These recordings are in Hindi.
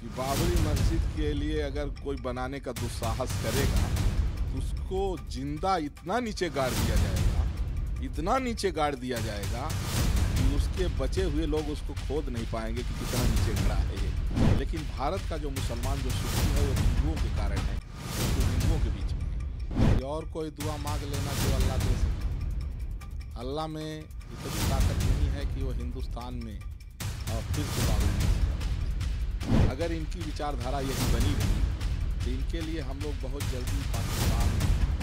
कि बाबरी मस्जिद के लिए अगर कोई बनाने का दुस्साहस करेगा तो उसको जिंदा इतना नीचे गाड़ दिया जाएगा इतना नीचे गाड़ दिया जाएगा कि उसके बचे हुए लोग उसको खोद नहीं पाएंगे कि कितना नीचे गड़ा है ये लेकिन भारत का जो मुसलमान जो सुखी है वो हिंदुओं के कारण है तो हिंदुओं के बीच में और कोई दुआ मांग लेना जो अल्लाह दे सकता अल्लाह में इतनी ताकत नहीं है कि वो हिंदुस्तान में और फिर से बाबरी अगर इनकी विचारधारा यही बनी रही तो इनके लिए हम लोग बहुत जल्दी पाकिस्तान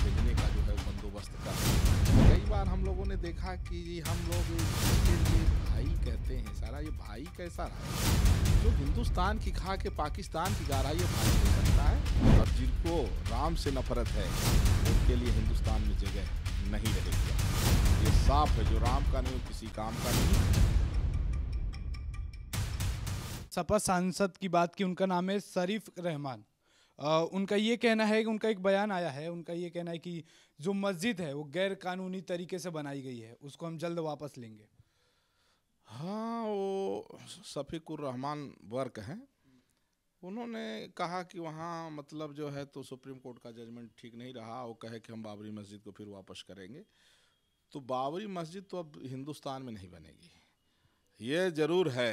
भेजने का जो है बंदोबस्त कर कई बार हम लोगों ने देखा कि हम लोग इनके लिए भाई कहते हैं सारा ये भाई कैसा रहा जो हिंदुस्तान की खा के पाकिस्तान की गारा ये भाई नहीं बनता है और जिनको राम से नफरत है उनके लिए हिंदुस्तान में जगह नहीं रहेगी ये साफ है जो राम का नहीं किसी काम का नहीं सपा सांसद की बात की उनका नाम है शरीफ रहमान उनका ये कहना है कि उनका एक बयान आया है उनका ये कहना है कि जो मस्जिद है वो गैर कानूनी तरीके से बनाई गई है उसको हम जल्द वापस लेंगे हाँ वो शफीकुर रहमान वर्क हैं उन्होंने कहा कि वहाँ मतलब जो है तो सुप्रीम कोर्ट का जजमेंट ठीक नहीं रहा वो कहे कि हम बाबरी मस्जिद को फिर वापस करेंगे तो बाबरी मस्जिद तो अब हिंदुस्तान में नहीं बनेगी ये ज़रूर है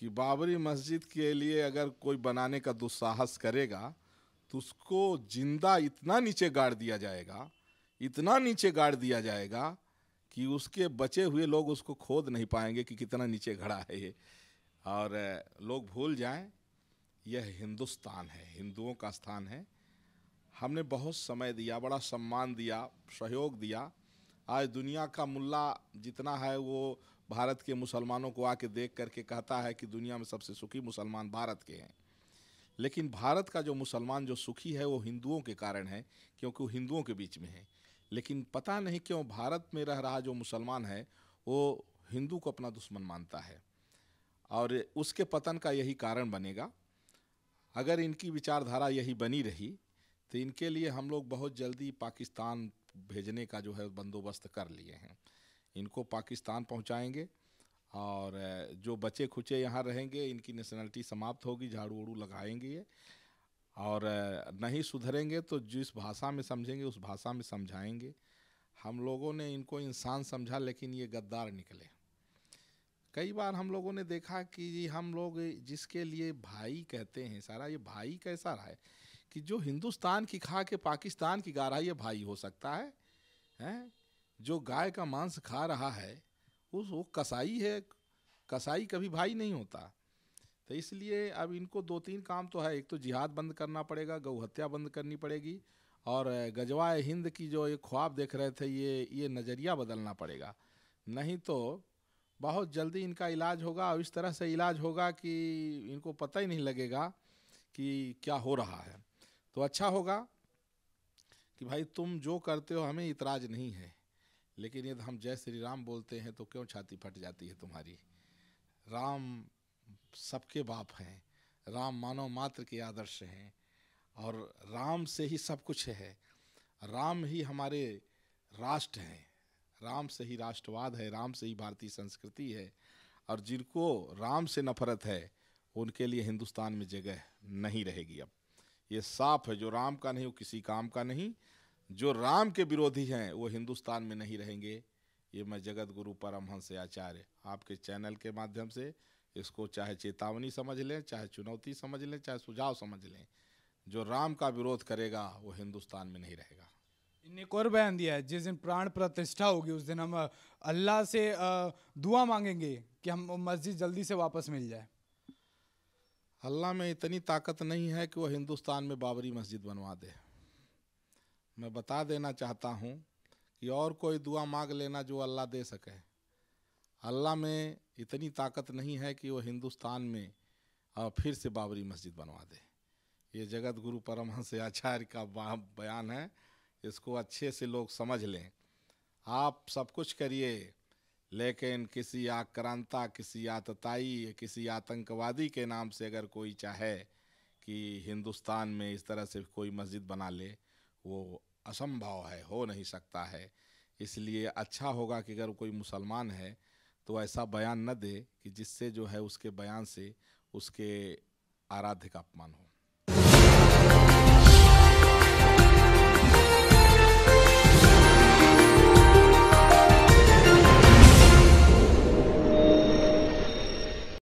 कि बाबरी मस्जिद के लिए अगर कोई बनाने का दुस्साहस करेगा तो उसको जिंदा इतना नीचे गाड़ दिया जाएगा इतना नीचे गाड़ दिया जाएगा कि उसके बचे हुए लोग उसको खोद नहीं पाएंगे कि कितना नीचे घड़ा है ये और लोग भूल जाएं यह हिंदुस्तान है हिंदुओं का स्थान है हमने बहुत समय दिया बड़ा सम्मान दिया सहयोग दिया आज दुनिया का मुल्ला जितना है वो भारत के मुसलमानों को आके देख करके कहता है कि दुनिया में सबसे सुखी मुसलमान भारत के हैं लेकिन भारत का जो मुसलमान जो सुखी है वो हिंदुओं के कारण है क्योंकि वो हिंदुओं के बीच में है लेकिन पता नहीं क्यों भारत में रह रहा जो मुसलमान है वो हिंदू को अपना दुश्मन मानता है और उसके पतन का यही कारण बनेगा अगर इनकी विचारधारा यही बनी रही तो इनके लिए हम लोग बहुत जल्दी पाकिस्तान भेजने का जो है बंदोबस्त कर लिए हैं इनको पाकिस्तान पहुंचाएंगे और जो बचे खुचे यहाँ रहेंगे इनकी नेशनलिटी समाप्त होगी झाड़ू वाड़ू लगाएंगे ये और नहीं सुधरेंगे तो जिस भाषा में समझेंगे उस भाषा में समझाएंगे हम लोगों ने इनको इंसान समझा लेकिन ये गद्दार निकले कई बार हम लोगों ने देखा कि हम लोग जिसके लिए भाई कहते हैं सारा ये भाई कैसा रहा है कि जो हिंदुस्तान की खा के पाकिस्तान की गा रहा है ये भाई हो सकता है हैं जो गाय का मांस खा रहा है उस वो कसाई है कसाई कभी भाई नहीं होता तो इसलिए अब इनको दो तीन काम तो है एक तो जिहाद बंद करना पड़ेगा गौ हत्या बंद करनी पड़ेगी और गजवाए हिंद की जो ये ख्वाब देख रहे थे ये ये नज़रिया बदलना पड़ेगा नहीं तो बहुत जल्दी इनका इलाज होगा और इस तरह से इलाज होगा कि इनको पता ही नहीं लगेगा कि क्या हो रहा है तो अच्छा होगा कि भाई तुम जो करते हो हमें इतराज़ नहीं है लेकिन यदि हम जय श्री राम बोलते हैं तो क्यों छाती फट जाती है तुम्हारी राम सबके बाप हैं राम मानव मात्र के आदर्श हैं और राम से ही सब कुछ है राम ही हमारे राष्ट्र हैं राम से ही राष्ट्रवाद है राम से ही भारतीय संस्कृति है और जिनको राम से नफरत है उनके लिए हिंदुस्तान में जगह नहीं रहेगी अब ये साफ है जो राम का नहीं वो किसी काम का नहीं जो राम के विरोधी हैं वो हिंदुस्तान में नहीं रहेंगे ये मैं जगत गुरु परमहंस आचार्य आपके चैनल के माध्यम से इसको चाहे चेतावनी समझ लें चाहे चुनौती समझ लें चाहे सुझाव समझ लें जो राम का विरोध करेगा वो हिंदुस्तान में नहीं रहेगा इन एक और बयान दिया है जिस दिन प्राण प्रतिष्ठा होगी उस दिन हम अल्लाह से दुआ मांगेंगे कि हम मस्जिद जल्दी से वापस मिल जाए अल्लाह में इतनी ताकत नहीं है कि वह हिंदुस्तान में बाबरी मस्जिद बनवा दे मैं बता देना चाहता हूँ कि और कोई दुआ मांग लेना जो अल्लाह दे सके अल्लाह में इतनी ताकत नहीं है कि वो हिंदुस्तान में और फिर से बाबरी मस्जिद बनवा दे ये जगत गुरु परमहंस आचार्य का बयान है इसको अच्छे से लोग समझ लें आप सब कुछ करिए लेकिन किसी आक्रांता किसी आतताई किसी आतंकवादी के नाम से अगर कोई चाहे कि हिंदुस्तान में इस तरह से कोई मस्जिद बना ले वो असंभव है हो नहीं सकता है इसलिए अच्छा होगा कि अगर कोई मुसलमान है तो ऐसा बयान न दे कि जिससे जो है उसके बयान से उसके आराध्य का अपमान हो